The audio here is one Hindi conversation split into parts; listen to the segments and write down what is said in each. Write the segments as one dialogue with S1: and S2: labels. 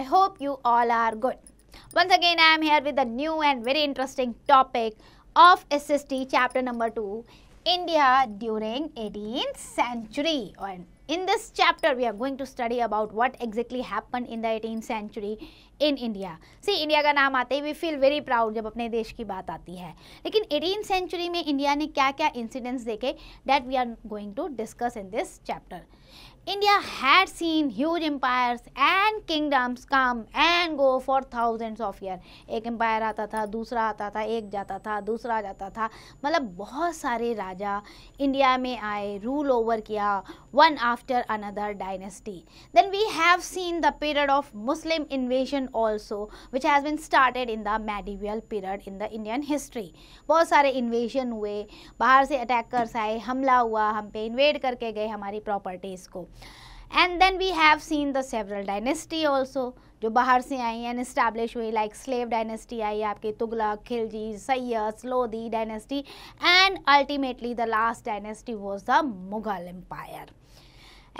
S1: I hope you all are good. Once again, I am here with a new and very interesting topic of SST chapter number 2, India during 18th century. And in this chapter, we are going to study about what exactly happened in the 18th century in India see India का नाम आते ही वी फील वेरी प्राउड जब अपने देश की बात आती है लेकिन एटीन सेंचुरी में इंडिया ने क्या क्या इंसिडेंट्स देखे that we are going to discuss in this chapter India had seen huge empires and kingdoms come and go for thousands of years. एक empire आता था दूसरा आता था एक जाता था दूसरा जाता था मतलब बहुत सारे राजा इंडिया में आए रूल ओवर किया one after another dynasty then we have seen the period of Muslim invasion also which has been started in the medieval period in the Indian history बहुत सारे इन्वेशन हुए बाहर से अटैकर्स आए हमला हुआ हम पे इन्वेड करके गए हमारी प्रॉपर्टीज़ को and then we have seen the several dynasty also जो बाहर से आई एंड इस्टेब्लिश हुई लाइक स्लेव डायनेस्टी आई आपके Tughlaq Khilji Sayyid Lodhi dynasty and ultimately the last dynasty was the Mughal empire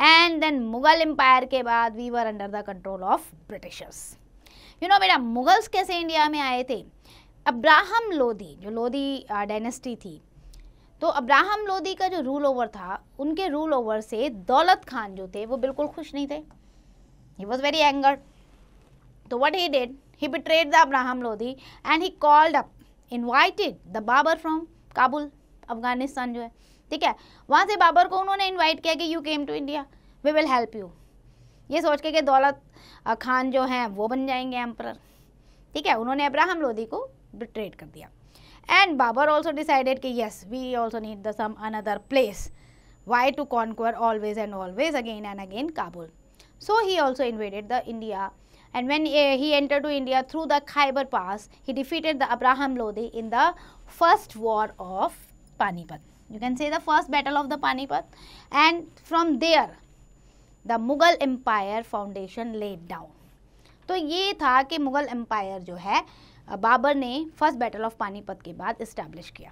S1: and then Mughal empire के बाद we were under the control of Britishers you know बेटा मुगल्स कैसे इंडिया में आए थे अब्राहम लोधी जो लोधी डायनेस्टी uh, थी तो अब्राहम लोधी का जो रूल ओवर था उनके रूल ओवर से दौलत खान जो थे वो बिल्कुल खुश नहीं थे ही वॉज वेरी एंगर तो what he did he betrayed the Ibrahim Lodhi and he called up invited the Babur from Kabul Afghanistan जो है ठीक है वहाँ से बाबर को उन्होंने इन्वाइट किया कि you came to India we will help you ये सोच के कि दौलत खान जो हैं वो बन जाएंगे एम्पर ठीक है उन्होंने अब्राहम लोधी को बिट्रेड कर दिया And Babar also decided that yes, we also need the, some another place. Why to conquer always and always again and again Kabul. So, he also invaded the India and when uh, he entered to India through the Khyber Pass, he defeated the Abraham Lodi in the first war of Panipat. You can say the first battle of the Panipat and from there the Mughal Empire foundation laid down. So ये था कि मुग़ल एम्पायर बाबर ने फर्स्ट बैटल ऑफ पानीपत के बाद इस्टेब्लिश किया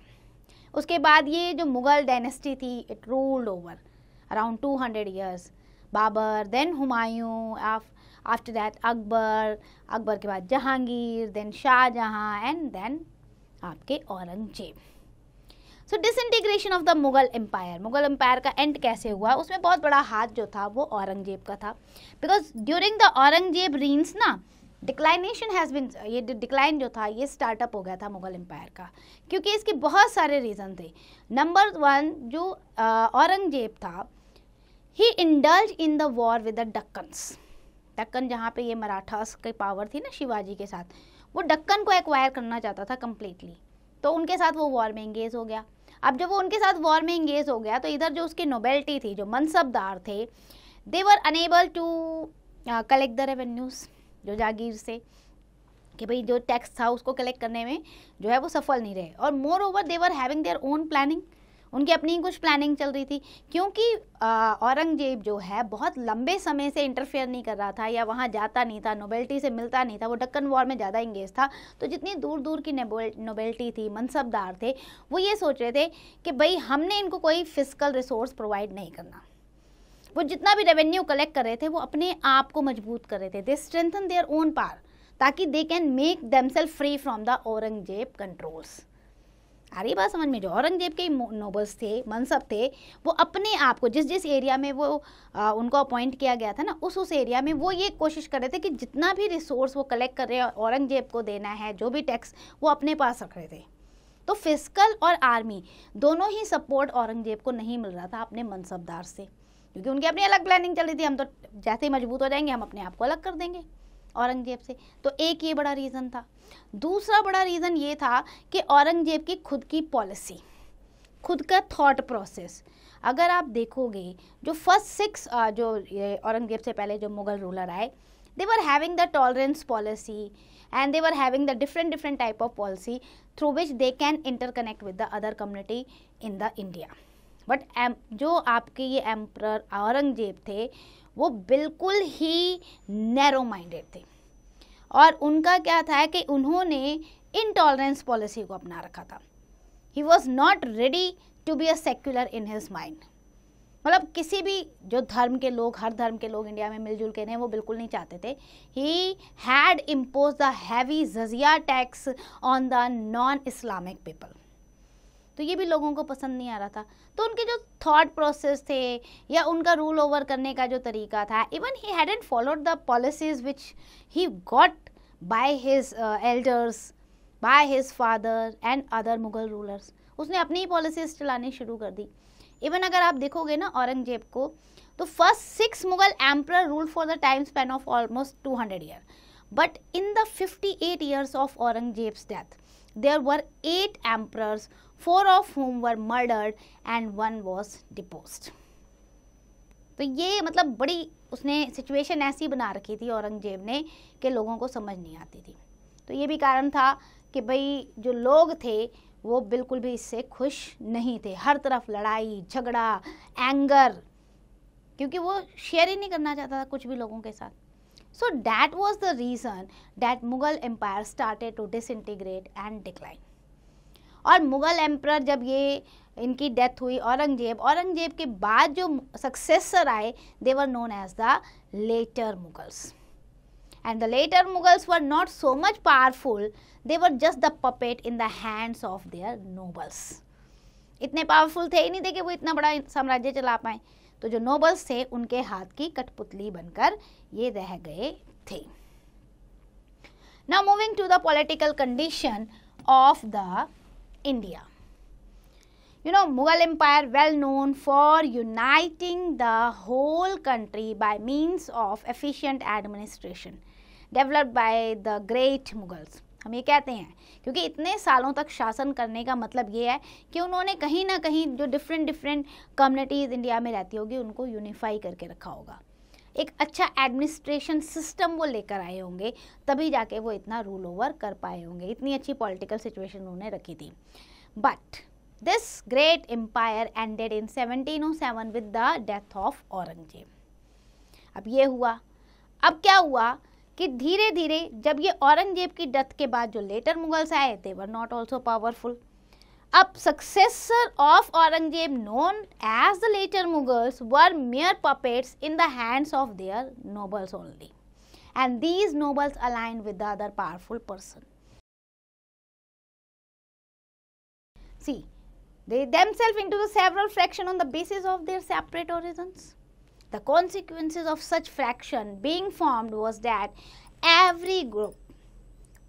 S1: उसके बाद ये जो मुग़ल डायनेस्टी थी it ruled over around two hundred years Babur then Humayun after that Akbar Akbar के बाद Jahangir then Shahjahan and then आपके Aurangzeb so disintegration of the Mughal empire Mughal empire का एंड कैसे हुआ उसमें बहुत बड़ा हाथ जो था वो औरंगजेब का था because during the Aurangzeb reigns ना डिक्लाइनेशन हैज़ बिन ये डिक्लाइन जो था ये स्टार्टअप हो गया था मुगल एम्पायर का क्योंकि इसके बहुत सारे रीज़न थे नंबर वन जो औरंगजेब था he indulge in the war with the Deccans Deccan जहाँ पे ये मराठास की पावर थी ना शिवाजी के साथ वो डक्कन को एक्वायर करना चाहता था कम्प्लीटली तो उनके साथ वो वॉर में इंगेज हो गया अब जब वो उनके साथ वॉर में इंगेज हो गया तो इधर जो उसकी नोबेल्टी थी जो मनसबदार थे they were unable to collect the revenues जो जागीर से कि भाई जो टैक्स था उसको कलेक्ट करने में जो है वो सफल नहीं रहे और moreover they were having their own planning उनकी अपनी ही कुछ प्लानिंग चल रही थी क्योंकि औरंगजेब जो है बहुत लंबे समय से इंटरफेयर नहीं कर रहा था या वहाँ जाता नहीं था नोबेल्टी से मिलता नहीं था वो डक्कन वॉर में ज़्यादा इंगेज था तो जितनी दूर दूर की नोबेल्टी थी मनसबदार थे वो ये सोच रहे थे कि भाई हमने इनको कोई फिजिकल रिसोर्स प्रोवाइड नहीं करना वो जितना भी रेवेन्यू कलेक्ट कर रहे थे वो अपने आप को मजबूत कर रहे थे they strengthen their own power ताकि they can make self free from the Aurangzeb controls आ रही बात समझ में जो औरंगजेब के नोबल्स थे मनसब थे वो अपने आप को जिस जिस एरिया में वो आ, उनको अपॉइंट किया गया था ना उस उस एरिया में वो ये कोशिश कर रहे थे कि जितना भी रिसोर्स वो कलेक्ट कर रहे हैं औरंगजेब को देना है जो भी टैक्स वो अपने पास रख रहे थे तो फिजिकल और आर्मी दोनों ही सपोर्ट औरंगजेब को नहीं मिल रहा था अपने मनसबदार से क्योंकि उनकी अपनी अलग प्लानिंग चल रही थी हम तो जैसे ही मजबूत हो जाएंगे हम अपने आप को अलग कर देंगे औरंगजेब से तो एक ये बड़ा रीज़न था दूसरा बड़ा रीज़न ये था कि औरंगजेब की खुद की पॉलिसी खुद का थाट प्रोसेस अगर आप देखोगे जो फर्स्ट सिक्स जो औरंगजेब से पहले जो मुगल रूलर आए they were having the tolerance policy and they were having the different different type of policy through which they can interconnect with the other community in the India but um जो आपके ये एम्प्रर औरंगजेब थे वो बिल्कुल ही नैरो माइंडेड थे और उनका क्या था कि उन्होंने इनटॉलरेंस पॉलिसी को अपना रखा था he was not ready to be a secular in his mind मतलब किसी भी जो धर्म के लोग हर धर्म के लोग इंडिया में मिलजुल के रहे वो बिल्कुल नहीं चाहते थे he had impose the heavy jizya tax on the non Islamic people तो ये भी लोगों को पसंद नहीं आ रहा था तो उनके जो थॉट प्रोसेस थे या उनका रूल ओवर करने का जो तरीका था even he had and followed the policies which he got by his elders by his father and other Mughal rulers उसने अपनी ही पॉलिसीज चलानी शुरू कर दी इवन अगर आप देखोगे ना औरंगजेब को तो first six Mughal emperor rule for the time span of almost two hundred year but in the fifty eight years of Aurangzeb's death there were eight emperors four of whom were murdered and one was deposed. तो ये मतलब बड़ी उसने सिचुएशन ऐसी बना रखी थी औरंगजेब ने कि लोगों को समझ नहीं आती थी तो ये भी कारण था कि भाई जो लोग थे वो बिल्कुल भी इससे खुश नहीं थे हर तरफ लड़ाई झगड़ा एंगर क्योंकि वो शेयर ही नहीं करना चाहता था कुछ भी लोगों के साथ so that was the reason that Mughal empire started to disintegrate and decline और मुग़ल एम्प्रर जब ये इनकी डेथ हुई औरंगजेब औरंगजेब के बाद जो सक्सेसर आए they were known as the later Mughals and the later Mughals were not so much powerful they were just the puppet in in the hands of their इतने पावरफुल थे ही नहीं थे कि वो इतना बड़ा साम्राज्य चला पाए तो जो नोबल्स थे उनके हाथ की कठपुतली बनकर ये रह गए थे now moving to the political condition of the India. You know, Mughal Empire well known for uniting the whole country by means of efficient administration developed by the great Mughals. हम ये कहते हैं क्योंकि इतने सालों तक शासन करने का मतलब ये है कि उन्होंने कहीं ना कहीं जो डिफरेंट डिफरेंट कम्युनिटीज़ इंडिया में रहती होगी उनको यूनिफाई करके रखा होगा एक अच्छा एडमिनिस्ट्रेशन सिस्टम वो लेकर आए होंगे तभी जाके वो इतना रूल ओवर कर पाए होंगे इतनी अच्छी पॉलिटिकल सिचुएशन उन्होंने रखी थी but this great empire ended in 1707 with the death of Aurangzeb अब ये हुआ अब क्या हुआ कि धीरे धीरे जब ये औरंगजेब की डेथ के बाद जो लेटर मुगल्स आए थे were not also powerful A successor of Aurangzeb known as the later Mughals were mere puppets in the hands of their nobles only. And these nobles aligned with the other powerful person. See, they themselves into the several fraction on the basis of their separate origins. The consequences of such fraction being formed was that every group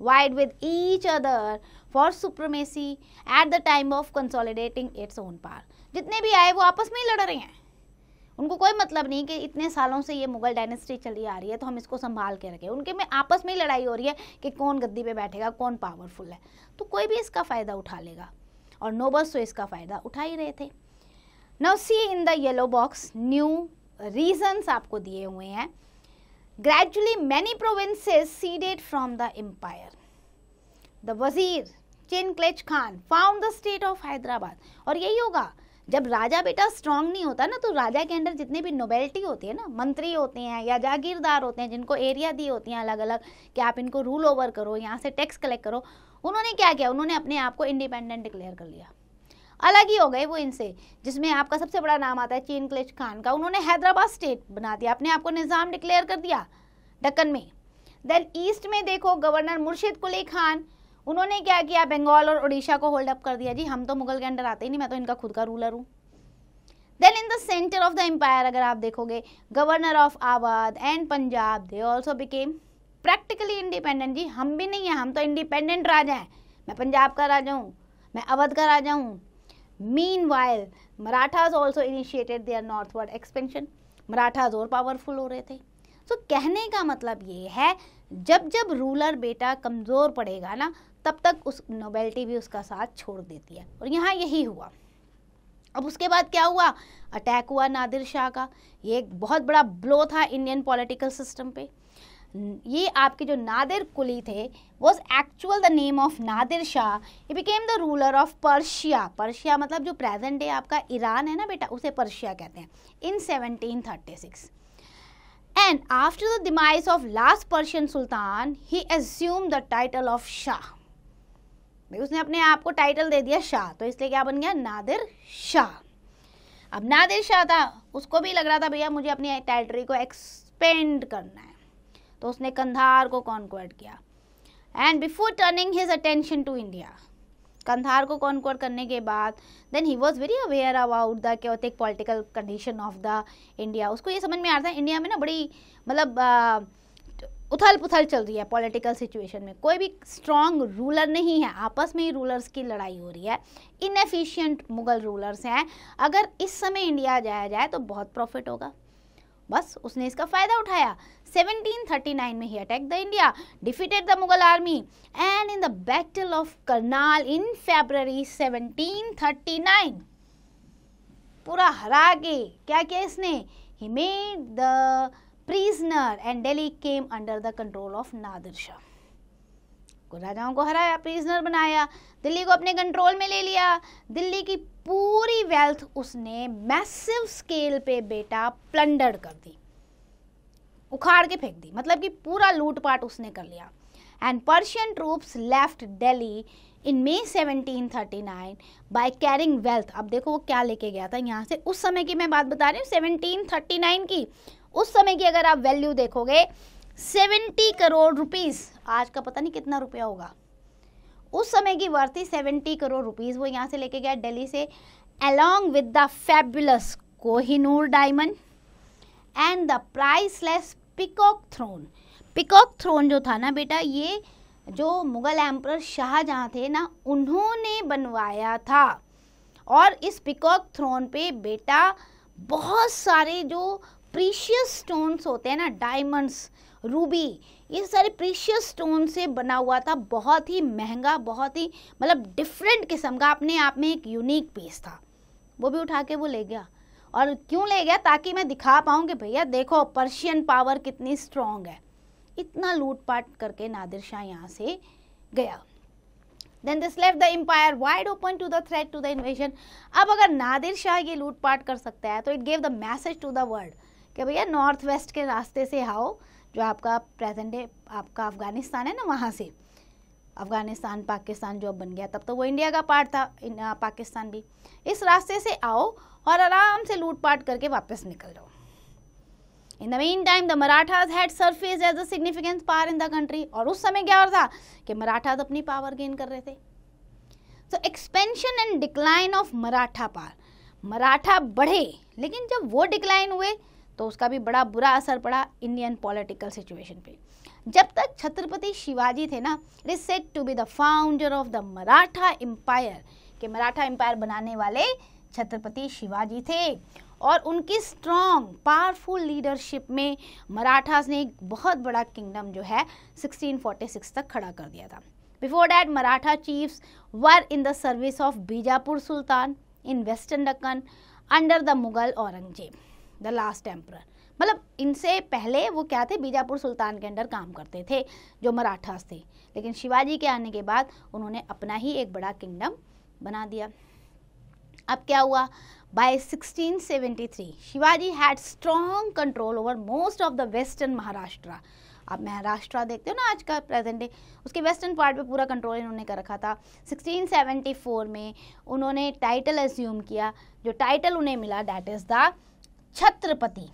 S1: vied with each other for supremacy at the time of consolidating its own power जितने भी आए वो आपस में ही लड़ रहे हैं उनको कोई मतलब नहीं कि इतने सालों से ये मुगल डायनेस्टी चली आ रही है तो हम इसको संभाल के रखें उनके में आपस में ही लड़ाई हो रही है कि कौन गद्दी पे बैठेगा कौन पावरफुल है तो कोई भी इसका फ़ायदा उठा लेगा और नोबल्स तो इसका फ़ायदा उठा ही रहे थे now see in the yellow box new reasons आपको दिए हुए हैं Gradually, many provinces ceded from the empire. The Wazir Chinclech Khan found the state of Hyderabad. और यही होगा जब राजा बेटा स्ट्रांग नहीं होता ना तो राजा के अंदर जितने भी नोबेल्टी होती है ना मंत्री होते हैं या जागीरदार होते हैं जिनको एरिया दी होती हैं अलग अलग कि आप इनको रूल ओवर करो यहाँ से टैक्स कलेक्ट करो उन्होंने क्या किया उन्होंने अपने आप को इंडिपेंडेंट डिक्लेयर कर लिया अलग ही हो गए वो इनसे जिसमें आपका सबसे बड़ा नाम आता है चीन क्लेश खान का उन्होंने हैदराबाद स्टेट बना दिया अपने आपको निज़ाम डिक्लेयर कर दिया डक्कन में देन ईस्ट में देखो गवर्नर मुर्शिद कुली खान उन्होंने क्या किया बंगाल और उड़ीसा को होल्ड अप कर दिया जी हम तो मुगल के अंडर आते ही नहीं मैं तो इनका खुद का रूलर हूँ then in the centre of the empire अगर आप देखोगे governor of Awadh and Punjab they also became practically independent जी हम भी नहीं हैं हम तो इंडिपेंडेंट राजा हैं मैं पंजाब का राजा हूँ मैं अवध का राजा हूँ Meanwhile, Marathas also initiated their northward expansion. Marathas और powerful हो रहे थे तो so, कहने का मतलब ये है जब जब रूलर बेटा कमज़ोर पड़ेगा ना तब तक उस nobility भी उसका साथ छोड़ देती है और यहाँ यही हुआ अब उसके बाद क्या हुआ अटैक हुआ नादिर शाह का ये एक बहुत बड़ा ब्लो था इंडियन पॉलिटिकल सिस्टम पे ये आपके जो नादिर कुली थे was actual the name of Nadir Shah ये became the ruler of Persia Persia मतलब जो प्रेजेंट डे आपका ईरान है ना बेटा उसे पर्शिया कहते हैं in 1736 and after the demise of last Persian sultan he assume the title of Shah भाई उसने अपने आप को टाइटल दे दिया शाह तो इसलिए क्या बन गया नादिर शाह अब नादिर शाह था उसको भी लग रहा था भैया मुझे अपनी टेरिटरी को एक्सपेंड करना है तो उसने कंधार को कॉन्कवर्ड किया and before turning his attention to India Kandahar को कॉन्क्वर्ट करने के बाद then he was very aware about the chaotic political condition of the India उसको ये समझ में आ रहा था इंडिया में ना बड़ी मतलब उथल पुथल चल रही है पॉलिटिकल सिचुएशन में कोई भी स्ट्रांग रूलर नहीं है आपस में ही रूलर्स की लड़ाई हो रही है इनएफिशियंट मुगल रूलर्स हैं अगर इस समय इंडिया जाया जाए तो बहुत प्रॉफिट होगा बस उसने इसका फ़ायदा उठाया 1739 में he attack the India defeated the Mughal army and in the battle of Karnal in February 1739 पूरा हरा के क्या किया इसने he made the prisoner and Delhi came under the control of Nadir Shah राजाओं को हराया प्रिजनर बनाया दिल्ली को अपने कंट्रोल में ले लिया दिल्ली की पूरी वेल्थ उसने मैसिव स्केल पे बेटा प्लंडर कर दी उखाड़ के फेंक दी मतलब कि पूरा लूटपाट उसने कर लिया and Persian troops left Delhi in May 1739 by carrying wealth अब देखो वो क्या लेके गया था यहाँ से उस समय की मैं बात बता रही हूँ 1739 की उस समय की अगर आप वैल्यू देखोगे 70 करोड़ रुपीस आज का पता नहीं कितना रुपया होगा उस समय की वर्थ 70 करोड़ रुपीस वो यहाँ से लेके गया दिल्ली से along with the fabulous Kohinoor diamond and the priceless peacock throne peacock throne जो था ना बेटा ये जो मुग़ल एम्पर शाहजहाँ थे ना उन्होंने बनवाया था और इस पिकॉक थ्रोन पे बेटा बहुत सारे जो प्रीशियस स्टोन्स होते हैं ना डायमंड्स रूबी ये सारे प्रीशियस स्टोन से बना हुआ था बहुत ही महंगा बहुत ही मतलब डिफरेंट किस्म का अपने आप में एक यूनिक पीस था वो भी उठा के वो ले गया और क्यों ले गया ताकि मैं दिखा पाऊँ कि भैया देखो पर्शियन पावर कितनी स्ट्रांग है इतना लूटपाट करके नादिर शाह यहाँ से गया then this left the empire wide open to the threat to the invasion अब अगर नादिर शाह ये लूटपाट कर सकता है तो it gave the message to the world कि भैया नॉर्थ वेस्ट के रास्ते से आओ जो आपका प्रेजेंट है आपका अफगानिस्तान है ना वहाँ से अफगानिस्तान पाकिस्तान जो अब बन गया तब तो वो इंडिया का पार्ट था पाकिस्तान भी इस रास्ते से आओ और आराम से लूटपाट करके वापस निकल जाओ in the mean time the Marathas had surface as a significance power in the country और उस समय क्या और था कि मराठाज अपनी पावर गेन कर रहे थे so expansion and decline of Maratha power Maratha बढ़े लेकिन जब वो डिक्लाइन हुए तो उसका भी बड़ा बुरा असर पड़ा इंडियन पॉलिटिकल सिचुएशन पे जब तक छत्रपति शिवाजी थे ना it is said to be the founder of the Maratha empire के मराठा एम्पायर बनाने वाले छत्रपति शिवाजी थे और उनकी स्ट्रॉन्ग पावरफुल लीडरशिप में मराठास ने एक बहुत बड़ा किंगडम जो है 1646 तक खड़ा कर दिया था before that Maratha chiefs were in the service of Bijapur sultan in western Deccan under the Mughal Aurangzeb the last emperor मतलब इनसे पहले वो क्या थे बीजापुर सुल्तान के अंडर काम करते थे जो मराठास थे लेकिन शिवाजी के आने के बाद उन्होंने अपना ही एक बड़ा किंगडम बना दिया अब क्या हुआ By 1673, Shivaji had strong control over most of the western Maharashtra आप महाराष्ट्र देखते हो ना आज का प्रेजेंट डे उसके वेस्टर्न पार्ट पे पूरा कंट्रोल इन्होंने कर रखा था 1674 में उन्होंने टाइटल एज्यूम किया जो टाइटल उन्हें मिला डैट इज़ द छत्रपति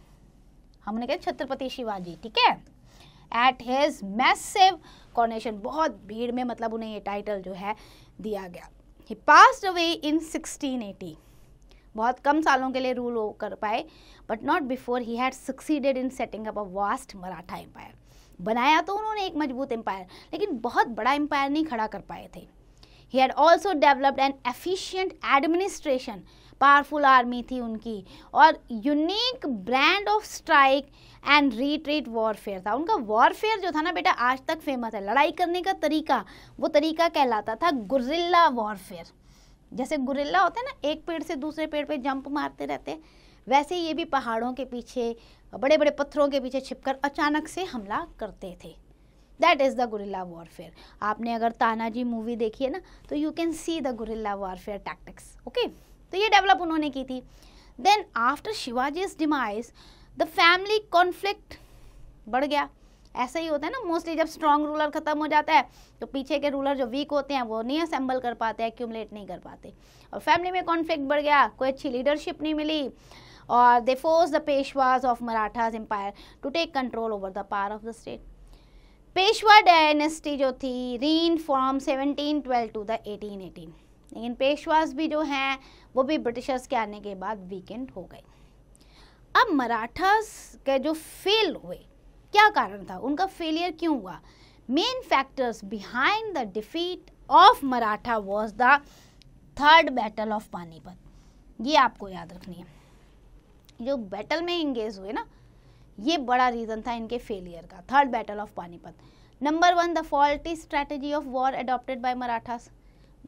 S1: हमने कहा छत्रपति शिवाजी ठीक है एट हिज मैसेव कॉर्नेशन बहुत भीड़ में मतलब उन्हें ये टाइटल जो है दिया गया ही पास्ड अवे इन 1680 बहुत कम सालों के लिए रूल कर पाए but not before he had succeeded in setting up a vast Maratha empire बनाया तो उन्होंने एक मजबूत एम्पायर लेकिन बहुत बड़ा एम्पायर नहीं खड़ा कर पाए थे he had also developed an efficient administration powerful army थी उनकी और unique brand of strike and retreat warfare था उनका वॉरफेयर जो था ना बेटा आज तक फेमस है लड़ाई करने का तरीका वो तरीका कहलाता था गुरिल्ला वॉरफेयर जैसे गुरिल्ला होते हैं ना एक पेड़ से दूसरे पेड़ पे जंप मारते रहते वैसे ये भी पहाड़ों के पीछे बड़े बड़े पत्थरों के पीछे छिपकर अचानक से हमला करते थे that is the guerrilla warfare आपने अगर तानाजी मूवी देखी है ना तो you can see the guerrilla warfare tactics okay तो ये डेवलप उन्होंने की थी then after Shivaji's demise the family conflict बढ़ गया ऐसा ही होता है ना मोस्टली जब स्ट्रॉन्ग रूलर खत्म हो जाता है तो पीछे के रूलर जो वीक होते हैं वो नहीं असेंबल कर पाते एक्यूमलेट नहीं कर पाते और फैमिली में कॉन्फ्लिक्ट बढ़ गया कोई अच्छी लीडरशिप नहीं मिली और they force the Peshwas of Marathas empire to take control over the power of the state Peshwa dynasty जो थी reign from seventeen to the eighteen लेकिन पेशवास भी जो हैं वो भी ब्रिटिशर्स के आने के बाद वीकेंड हो गए अब मराठास के जो फेल हुए क्या कारण था उनका फेलियर क्यों हुआ main factors behind the defeat of Maratha was the third battle of Panipat ये आपको याद रखनी है जो बैटल में इंगेज हुए ना ये बड़ा रीज़न था इनके फेलियर का third battle of Panipat number one the faulty strategy of war adopted by Marathas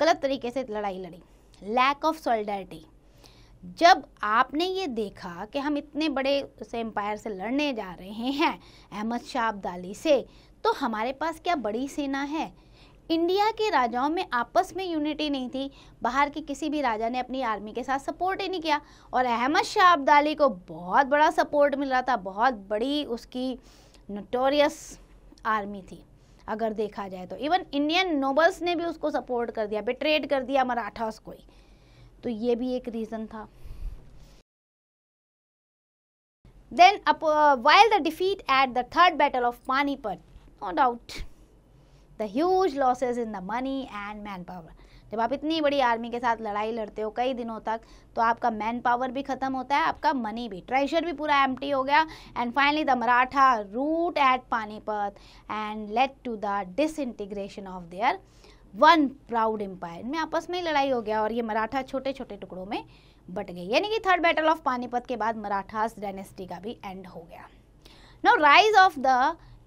S1: गलत तरीके से लड़ाई लड़ी लैक ऑफ सॉलिडारिटी जब आपने ये देखा कि हम इतने बड़े से एम्पायर से लड़ने जा रहे हैं अहमद शाह अब्दाली से तो हमारे पास क्या बड़ी सेना है इंडिया के राजाओं में आपस में यूनिटी नहीं थी बाहर के किसी भी राजा ने अपनी आर्मी के साथ सपोर्ट ही नहीं किया और अहमद शाह अब्दाली को बहुत बड़ा सपोर्ट मिल रहा था बहुत बड़ी उसकी नोटोरियस आर्मी थी अगर देखा जाए तो इवन इंडियन नोबल्स ने भी उसको सपोर्ट कर दिया बिट्रेड कर दिया मराठास को तो ये भी एक रीजन था then up while the defeat at the third battle of Panipat no doubt the huge losses in the money and man power जब आप इतनी बड़ी आर्मी के साथ लड़ाई लड़ते हो कई दिनों तक तो आपका मैन पावर भी खत्म होता है आपका मनी भी ट्रेजर भी पूरा एम हो गया and finally the Maratha rout at Panipat and led to the disintegration of their one proud empire में आपस में ही लड़ाई हो गया और ये मराठा छोटे छोटे टुकड़ों में बट गई यानी कि थर्ड बैटल ऑफ पानीपत के बाद मराठास डायनेस्टी का भी एंड हो गया now rise of the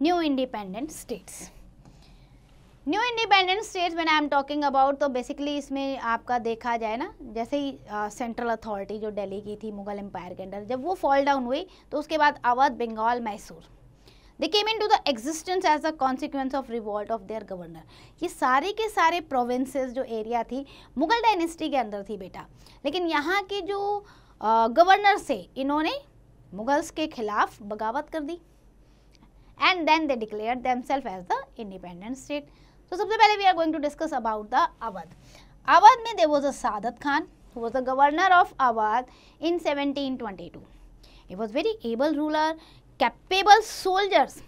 S1: new independent states new independent states man I am talking about तो बेसिकली इसमें आपका देखा जाए ना जैसे ही सेंट्रल अथॉरिटी जो दिल्ली की थी मुगल एम्पायर के अंडर जब वो फॉल डाउन हुई तो उसके बाद Awadh Bengal Mysore they came into the existence as a consequence of revolt of their governor ये सारे के सारे प्रोविंसेस जो एरिया थी मुगल डायनेस्टी के अंदर थी बेटा लेकिन यहाँ के जो गवर्नर uh, से इन्होंने मुगल्स के खिलाफ बगावत कर दी and then they declare them self as the independent state So, सबसे पहले we are going to discuss about the Awadh. Awadh में there was a Sadat Khan who was the governor of Awadh in 1722. He was very able ruler, capable soldiers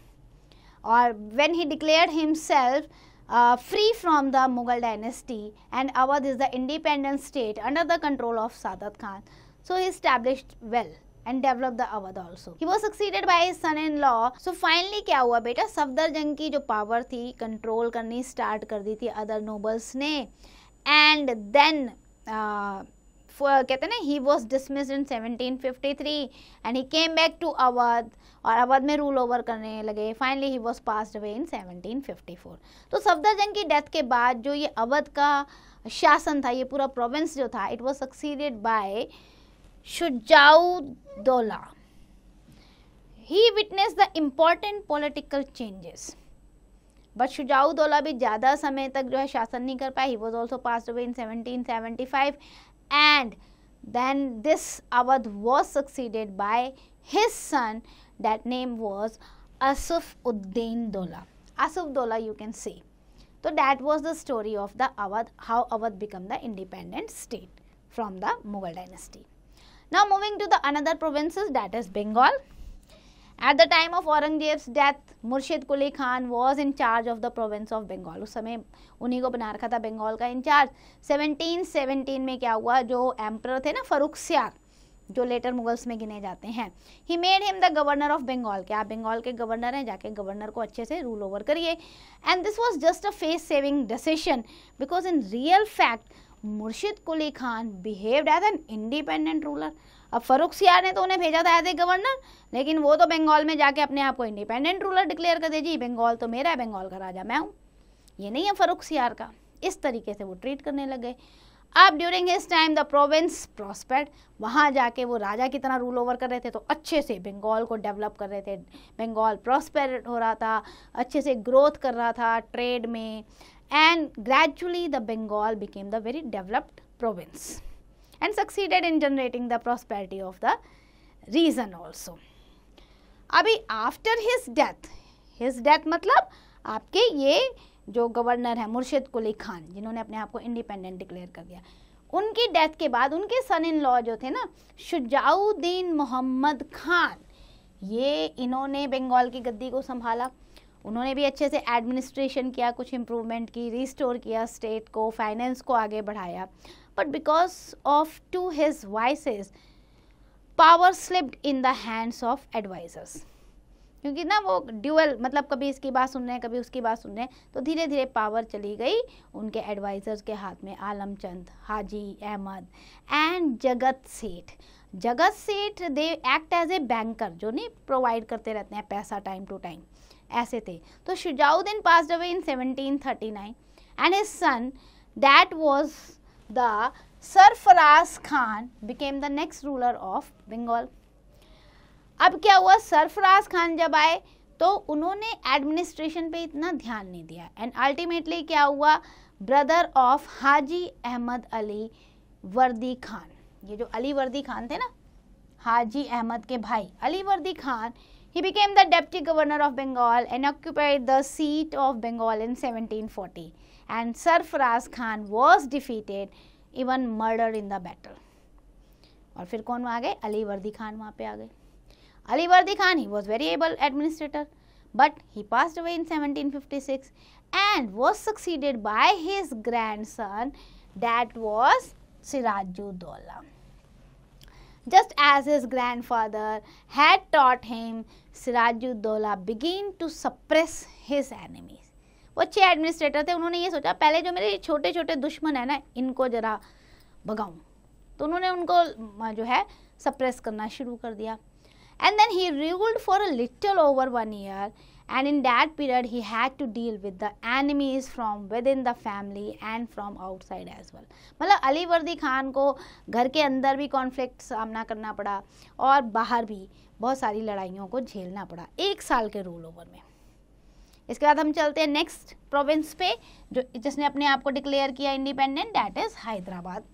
S1: or when he declared himself uh, free from the Mughal dynasty and Awadh is the independent state under the control of Sadat Khan. So, he established well and develop the Awadh also. He was succeeded by his son-in-law. So finally क्या हुआ बेटा सफदरजंग की जो पावर थी कंट्रोल करनी स्टार्ट कर दी थी अदर नोबल्स ने एंड देन uh, कहते ना ही was dismiss in 1753 and he came back to Awadh और अवध में रूल ओवर करने लगे finally he was passed away in 1754 तो सफदरजंग की डेथ के बाद जो ये अवध का शासन था ये पूरा प्रोविंस जो था it was succeeded by Shujaudola. He witnessed the important political changes. But Shujaudola bhi jyada samay tak jo hai shasan nahi He was also passed away in 1775. And then this Awadh was succeeded by his son. That name was Asuf Uddin Dola. Asuf Dola you can see. So that was the story of the Awadh. How Awadh became the independent state from the Mughal dynasty. Now moving to the another provinces that is Bengal. At the time of Aurangzeb's death, Murshid Quli Khan was in charge of the province of Bengal. उस समय उन्हीं को बना रखा था बंगाल का इंचार्ज 1717 में क्या हुआ जो एम्प्रर थे ना फरुख सियार जो लेटर मुगल्स में गिने जाते हैं he made him the governor of Bengal के आप बंगाल के गवर्नर हैं जाके गवर्नर को अच्छे से रूल ओवर करिए and this was just a face saving decision because in real fact Murshid Quli Khan behaved as an independent ruler अब फरूख सियार ने तो उन्हें भेजा था एज ए गवर्नर लेकिन वो तो बंगाल में जाके अपने आप को इंडिपेंडेंट रूलर डिक्लेयर कर दे जी बंगाल तो मेरा है बंगाल का राजा मैं हूँ ये नहीं है फरूख सियार का इस तरीके से वो ट्रीट करने लग गए अब during his time the province prospect वहाँ जाके वो राजा की तरह रूल ओवर कर रहे थे तो अच्छे से बंगाल को डेवलप कर रहे थे बंगाल प्रॉस्पेरेट हो रहा था अच्छे से ग्रोथ कर रहा था ट्रेड में and gradually the Bengal became the very developed province and succeeded in generating the prosperity of the region also. अभी after his death his death मतलब आपके ये जो गवर्नर है मुर्शिद कुली खान जिन्होंने अपने आप को इंडिपेंडेंट डिक्लेयर कर दिया उनकी डेथ के बाद उनके सन इन लॉ जो थे ना शुजाउद्दीन मोहम्मद खान ये इन्होंने बंगाल की गद्दी को संभाला उन्होंने भी अच्छे से एडमिनिस्ट्रेशन किया कुछ इम्प्रूवमेंट की रिस्टोर किया स्टेट को फाइनेंस को आगे बढ़ाया but because of to his vices power slipped in the hands of advisers क्योंकि ना वो ड्यूअल मतलब कभी इसकी बात सुन रहे हैं कभी उसकी बात सुन रहे हैं तो धीरे धीरे पावर चली गई उनके एडवाइज़र्स के हाथ में आलमचंद हाजी अहमद एंड जगत Seth Jagat Seth they act as a banker जो नहीं प्रोवाइड करते रहते हैं पैसा टाइम टू टाइम ऐसे थे तो Shujauddin pass away in 1739 and his son that was the Sarfaraz Khan became the next ruler of Bengal अब क्या हुआ सरफराज खान जब आए तो उन्होंने एडमिनिस्ट्रेशन पे इतना ध्यान नहीं दिया एंड अल्टीमेटली क्या हुआ ब्रदर ऑफ हाजी अहमद अली वर्दी खान ये जो अली वर्दी खान थे ना हाजी अहमद के भाई Ali Vardi Khan He became the deputy governor of Bengal and occupied the seat of Bengal in 1740. And Sarfaraz Khan was defeated, even murdered in the battle. And then who came? Ali Ali Vardi Khan वहाँ पे आ गए Ali Vardi Khan he was very able administrator but he passed 1756 and was succeeded by his grandson that was Sirajuddaulah. just as his grandfather had taught him, Sirajuddaulah began to suppress his enemies. वो अच्छे एडमिनिस्ट्रेटर थे उन्होंने ये सोचा पहले जो मेरे छोटे छोटे दुश्मन है ना इनको ज़रा भगाऊं तो उन्होंने उनको जो है सप्रेस करना शुरू कर दिया and then he ruled for a little over one year and in that period he had to deal with the enemies from within the family and from outside as well मतलब अली वर्दी खान को घर के अंदर भी कॉन्फ्लिक्ट सामना करना पड़ा और बाहर भी बहुत सारी लड़ाइयों को झेलना पड़ा एक साल के रोल ओवर में इसके बाद हम चलते हैं नेक्स्ट प्रोविंस पे जो जिसने अपने आप को डिक्लेयर किया independent that is Hyderabad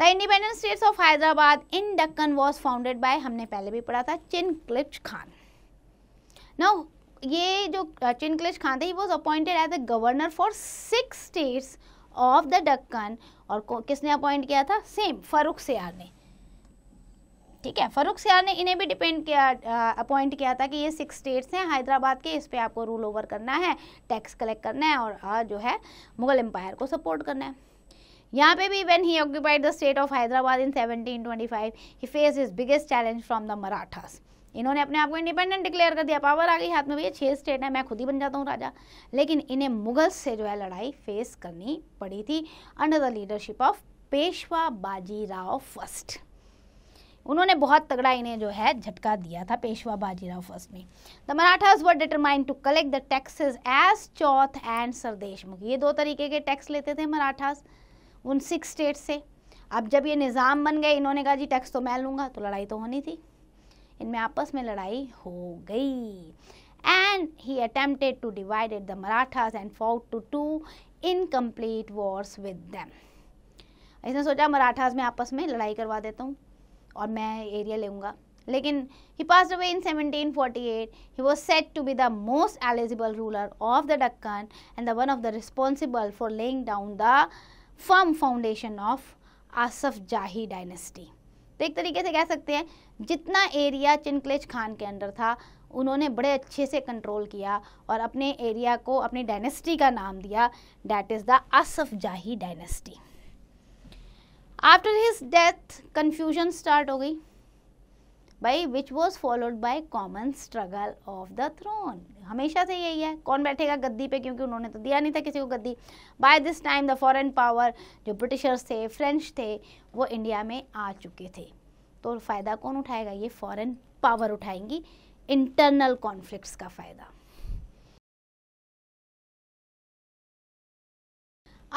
S1: the independent states of Hyderabad in Deccan was founded by हमने पहले भी पढ़ा था चिनक्लिच खान नाउ ये जो चिनक्लेश खांदे he was appointed as a governor for six states of the Deccan और किसने अपॉइंट किया था सेम फरुख सियार ने ठीक है फरुख सियार ने इन्हें भी डिपेंड किया अपॉइंट किया था कि ये सिक्स स्टेट्स हैं हैदराबाद के इस पर आपको रूल ओवर करना है टैक्स कलेक्ट करना है और आ, जो है मुगल एम्पायर को सपोर्ट करना है यहाँ पे भी when he occupied the state of Hyderabad in 1725 he face his biggest challenge from the Marathas इन्होंने अपने आप को इंडिपेंडेंट डिक्लेयर कर दिया पावर आ गई हाथ में भैया छह स्टेट है मैं खुद ही बन जाता हूँ राजा लेकिन इन्हें मुगल से जो है लड़ाई फेस करनी पड़ी थी under the leadership of Peshwa Bajirao first उन्होंने बहुत तगड़ा इन्हें जो है झटका दिया था पेशवा बाजीराव फर्स्ट में the Marathas were determined to collect the taxes as chauth and मुख ये दो तरीके के टैक्स लेते थे मराठास उन सिक्स स्टेट से अब जब ये निज़ाम बन गए इन्होंने कहा जी टैक्स तो मैं लूँगा तो लड़ाई तो होनी थी इनमें आपस में लड़ाई हो गई and he attempted to divide the Marathas and fought two two incomplete wars with them इसने सोचा मराठास में आपस में लड़ाई करवा देता हूँ और मैं एरिया लेऊंगा लेकिन he pass away in 1748 he was set to be the most eligible ruler of the Deccan and the one of the responsible for laying down the firm foundation of Asaf Jahi dynasty तो एक तरीके से कह सकते हैं जितना एरिया चिनकलेज खान के अंडर था उन्होंने बड़े अच्छे से कंट्रोल किया और अपने एरिया को अपनी डायनेस्टी का नाम दिया that is the Asaf Jahi dynasty after his death confusion start हो गई भाई which was followed by common struggle of the throne हमेशा से यही है कौन बैठेगा गद्दी पे क्योंकि उन्होंने तो दिया नहीं था किसी को गद्दी by this time the foreign power जो ब्रिटिशर्स थे फ्रेंच थे वो इंडिया में आ चुके थे तो फ़ायदा कौन उठाएगा ये फॉरेन पावर उठाएंगी इंटरनल कॉन्फ्लिक्ट्स का फ़ायदा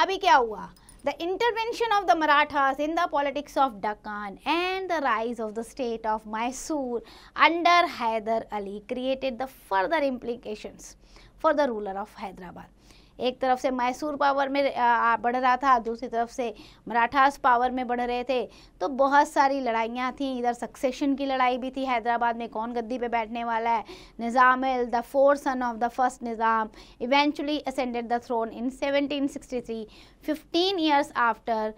S1: अभी क्या हुआ the intervention of the Marathas in the politics of Deccan and the rise of the state of Mysore under Hyder Ali created the further implications for the ruler of Hyderabad एक तरफ से मैसूर पावर में बढ़ रहा था दूसरी तरफ से मराठास पावर में बढ़ रहे थे तो बहुत सारी लड़ाइयाँ थी इधर सक्सेशन की लड़ाई भी थी हैदराबाद में कौन गद्दी पे बैठने वाला है निज़ाम एल the four son of the first Nizam eventually ascended the throne in 1763 15 years after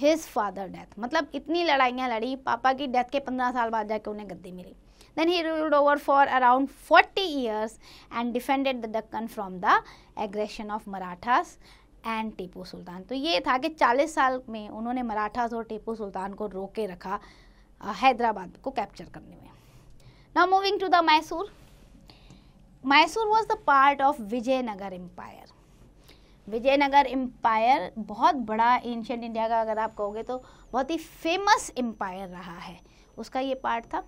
S1: his father death मतलब इतनी लड़ाइयाँ लड़ी पापा की डेथ के पंद्रह साल बाद जाके उन्हें गद्दी मिली Then he ruled over for around 40 years and defended the Deccan from the aggression of Marathas and Tipu Sultan तो ये था कि 40 साल में उन्होंने मराठास और टीपू सुल्तान को रोके रखा हैदराबाद को कैप्चर करने में now moving to the Mysore Mysore was the part of Vijayanagara empire Vijayanagara empire बहुत बड़ा एंशंट इंडिया का अगर आप कहोगे तो बहुत ही फेमस एम्पायर रहा है उसका ये पार्ट था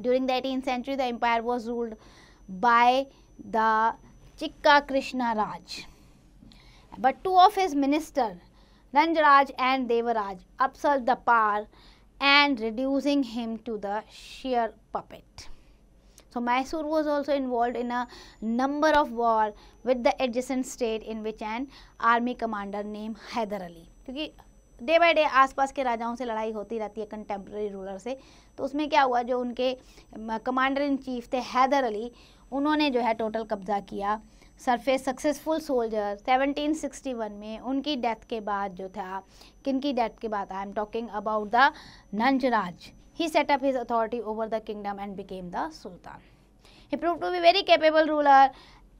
S1: During the 18th century, the empire was ruled by the Chikka Krishna Raj. But two of his ministers, Nandaraj and Devaraj, usurped the power and reducing him to the sheer puppet. So Mysore was also involved in a number of war with the adjacent state in which an army commander named Hyder Ali. Day by day आसपास के राजाओं से लड़ाई होती रहती है कंटेम्प्रेरी रूलर से तो उसमें क्या हुआ जो उनके कमांडर इन चीफ थे हैदर अली उन्होंने जो है टोटल कब्जा किया सरफेस सक्सेसफुल सोल्जर 1761 में उनकी डेथ के बाद जो था किन की डेथ के बाद I am talking about the Nanjaraj he set up his authority over the kingdom and became the sultan he prove to be very capable ruler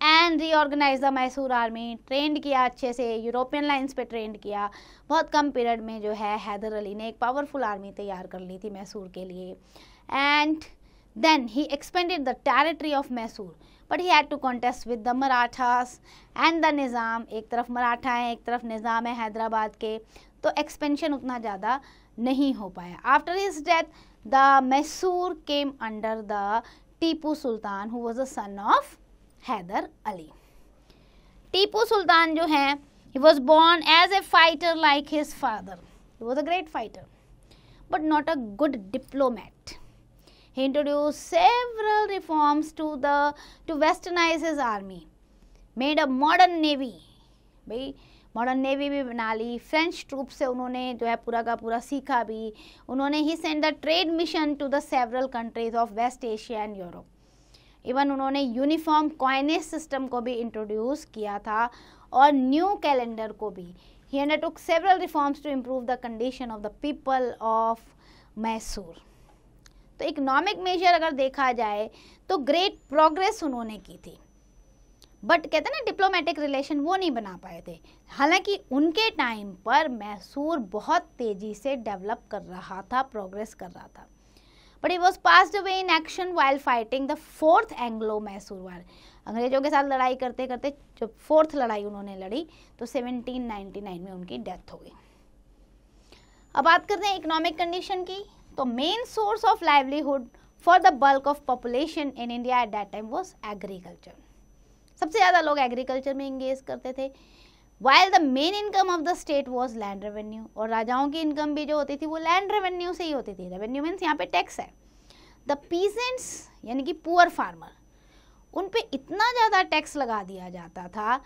S1: and reorganise the Mysore army trained किया अच्छे से यूरोपियन लाइंस पे ट्रेंड किया बहुत कम पीरियड में जो है हैदर अली ने एक पावरफुल आर्मी तैयार कर ली थी मैसूर के लिए and then he expanded the territory of Mysore but he had to contest with the Marathas and the Nizam एक तरफ मराठा है एक तरफ निज़ाम है हैदराबाद के तो एक्सपेंशन उतना ज़्यादा नहीं हो पाया after his death the Mysore came under the Tipu Sultan who was a son of Hyder Ali Tipu Sultan जो हैं he was born as a fighter like his father he was a great fighter but not a good diplomat he introduce several reforms to the to westernise his army made a modern navy भाई मॉडर्न नेवी भी बना ली फ्रेंच ट्रूप से उन्होंने जो है पूरा का पूरा सीखा भी उन्होंने he send the trade mission to the several countries of West Asia and Europe even उन्होंने यूनिफॉर्म क्वाइनेस सिस्टम को भी इंट्रोड्यूस किया था और न्यू कैलेंडर को भी he undertook several reforms to improve the condition of the people of Mysore तो इकोनॉमिक मेजर अगर देखा जाए तो ग्रेट प्रोग्रेस उन्होंने की थी बट कहते ना डिप्लोमेटिक रिलेशन वो नहीं बना पाए थे हालांकि उनके टाइम पर मैसूर बहुत तेज़ी से डेवलप कर रहा था प्रोग्रेस कर रहा था but he was passed away in action while fighting the fourth Anglo Mysore war अंग्रेजों के साथ लड़ाई करते करते जब फोर्थ लड़ाई उन्होंने लड़ी तो 1799 में उनकी डेथ हो गई अब बात करते हैं इकोनॉमिक कंडीशन की तो main source of livelihood for the bulk of population in India at that time was agriculture सबसे ज़्यादा लोग एग्रीकल्चर में इंगेज करते थे while the main income of the state was land revenue और राजाओं की इनकम भी जो होती थी वो लैंड रेवेन्यू से ही होती थी रेवेन्यू मीन्स यहाँ पे टैक्स है द पीजेंट्स यानी कि पुअर फार्मर उन पर इतना ज़्यादा टैक्स लगा दिया जाता था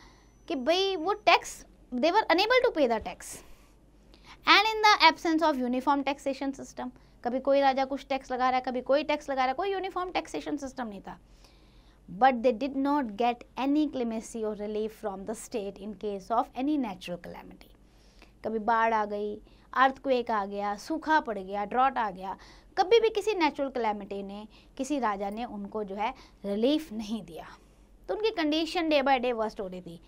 S1: कि भाई वो tax they were unable to pay the tax and in the absence of uniform taxation system कभी कोई राजा कुछ टैक्स लगा रहा है कभी कोई टैक्स लगा रहा है कोई यूनिफॉर्म टैक्सेशन सिस्टम नहीं था but they did not get any clemency or relief from the state in case of any natural calamity. कभी बाढ़ आ गई अर्थक्वेक आ गया सूखा पड़ गया ड्रॉट आ गया कभी भी किसी नेचुरल कैलामिटी ने किसी राजा ने उनको जो है रिलीफ नहीं दिया तो उनकी condition day by day worst हो रही थी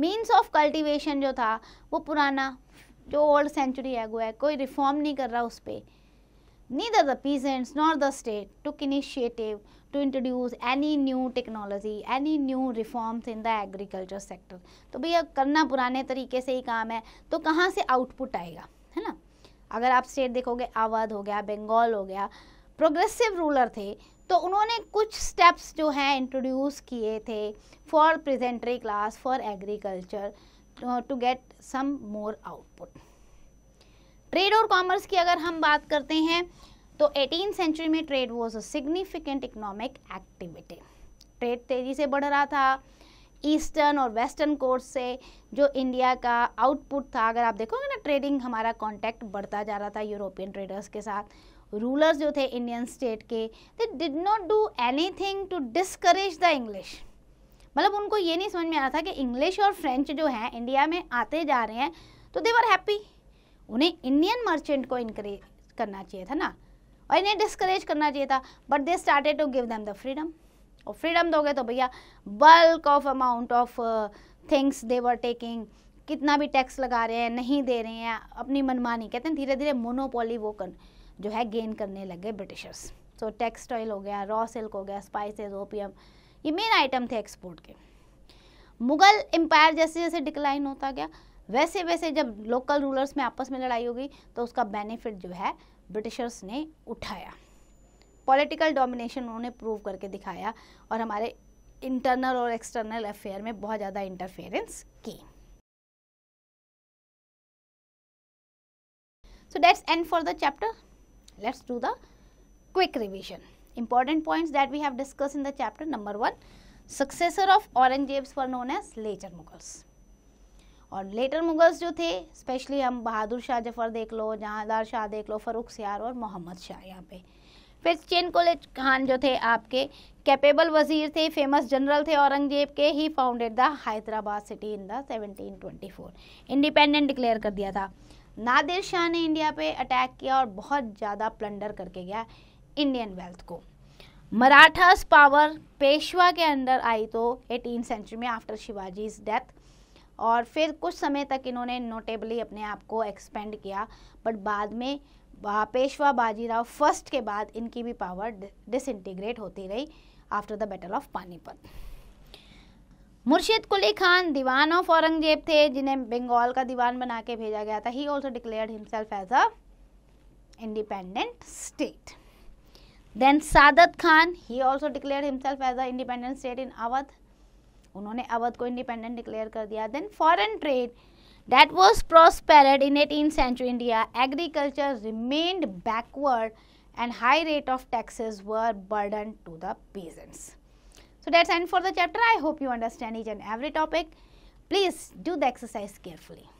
S1: मीन्स ऑफ कल्टिवेशन जो था वो पुराना जो ओल्ड सेंचुरी है वो है कोई रिफॉर्म नहीं कर रहा उस पर Neither the peasants nor the state took initiative to introduce any new technology, any new reforms in the agriculture sector. तो भैया karna purane tarike se hi kaam hai to kahan se output aayega hai na agar aap state dekhoge awadh ho gaya bengal ho gaya progressive ruler the तो उन्होंने कुछ स्टेप्स जो हैं इंट्रोड्यूस किए थे for peasantry class for agriculture to get some more output trade और कॉमर्स की अगर हम बात करते हैं तो एटीन सेंचुरी में trade was a significant economic activity trade तेज़ी से बढ़ रहा था ईस्टर्न और वेस्टर्न कोर्स से जो इंडिया का आउटपुट था अगर आप देखोगे ना ट्रेडिंग हमारा कॉन्टैक्ट बढ़ता जा रहा था यूरोपियन ट्रेडर्स के साथ रूलर्स जो थे इंडियन स्टेट के they did not do anything to discourage the English मतलब उनको ये नहीं समझ में आ रहा था कि इंग्लिश और फ्रेंच जो हैं इंडिया में आते जा रहे हैं तो दे वर हैप्पी उन्हें इंडियन मर्चेंट को इनक्रेज करना चाहिए था ना और इन्हें डिस्करेज करना चाहिए था but they started to give them the freedom और फ्रीडम दोगे तो भैया bulk of amount of things they were taking कितना भी टैक्स लगा रहे हैं नहीं दे रहे हैं अपनी मनमानी कहते हैं धीरे धीरे मोनोपोली वो कर जो है गेन करने लग गए ब्रिटिशर्स सो टेक्सटाइल हो गया रॉ सिल्क हो गया स्पाइसेस ओपियम ये मेन आइटम थे एक्सपोर्ट के मुगल एम्पायर जैसे जैसे डिक्लाइन होता गया वैसे वैसे जब लोकल रूलर्स में आपस में लड़ाई हो गई तो उसका बेनिफिट जो है ब्रिटिशर्स ने उठाया पॉलिटिकल डोमिनेशन उन्होंने प्रूव करके दिखाया और हमारे इंटरनल और एक्सटर्नल अफेयर में बहुत ज़्यादा इंटरफेरेंस की so dates and for the chapter let's do the quick revision important point that we have discuss in the chapter number one successor of Aurangzeb's for known as later Mughals और लेटर मुगल्स जो थे स्पेशली हम बहादुर शाह जफर देख लो जहांदार शाह देख लो फ़रूख सियार और मोहम्मद शाह यहाँ पे फिर चेन कोले खान जो थे आपके कैपेबल वजीर थे फेमस जनरल थे औरंगजेब के he founded the Hyderabad city in the 1724 independent declare कर दिया था नादिर शाह ने इंडिया पे अटैक किया और बहुत ज़्यादा प्लंडर करके गया इंडियन वेल्थ को मराठास पावर पेशवा के अंडर आई तो एटीन सेंचुरी में आफ्टर शिवाजीज डेथ और फिर कुछ समय तक इन्होंने नोटेबली अपने आप को एक्सपेंड किया बट बाद में पेशवा बाजीराव फर्स्ट के बाद इनकी भी पावर डिसइंटीग्रेट होती रही after the battle of Panipat Murshid Quli Khan diwan of Aurangzeb थे जिन्हें बंगाल का दीवान बना के भेजा गया था he also declare himself as a independent state then Saadat Khan he also declare himself as a independent state in Awadh उन्होंने अवध को इंडिपेंडेंट डिक्लेयर कर दिया then foreign trade that was prospered in eighteen century India agriculture remained backward and high rate of taxes were burden to the peasants so dates and for the chapter I hope you understand is and every topic please do the exercise carefully